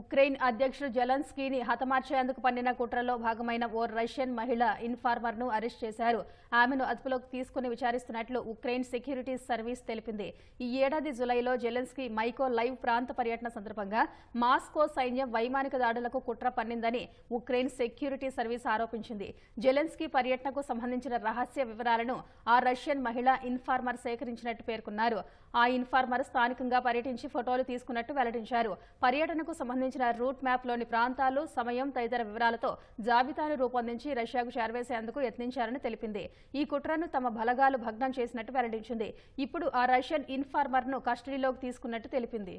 Ukraine అధ్యక్షుడు జెలెన్స్కీని హతమార్చేందుకు పన్నిన కుట్రలో భాగమైన ఓ రష్యన్ మహిళ ఇన్ఫార్మర్ను అరెస్ట్ చేశారు ఆమెను అదుపులోకి తీసుకుని విచారిస్తున్నట్లు ఉక్రెయిన్ సెక్యూరిటీ సర్వీస్ తెలిపింది ఈ ఏడాది జులైలో జెలెన్స్కీ మైకో లైవ్ ప్రాంత పర్యటన సందర్భంగా మాస్కో సైన్యం వైమానిక దాడులకు కుట్ర పన్నిందని ఉక్రెయిన్ సెక్యూరిటీ సర్వీస్ ఆరోపించింది జెలెన్స్కీ పర్యటనకు సంబంధించిన రహస్య వివరాలను ఆ రష్యన్ మహిళ ఇన్ఫార్మర్ సేకరించినట్టు పేర్కొన్నారు ఆ ఇన్ఫార్మర్ స్థానికంగా పర్యటించి ఫోటోలు తీసుకున్నట్టు వెల్లడించారు పర్యటనకు సంబంధించి సంబంధించిన రూట్ లోని ప్రాంతాలు సమయం తదితర వివరాలతో జాబితాను రూపొందించి రష్యాకు చేరవేసేందుకు యత్నించారని తెలిపింది ఈ కుట్రను తమ బలగాలు భగ్నం చేసినట్టు వెల్లడించింది ఇప్పుడు ఆ రష్యన్ ఇన్ఫార్మర్ను కస్టడీలోకి తీసుకున్నట్టు తెలిపింది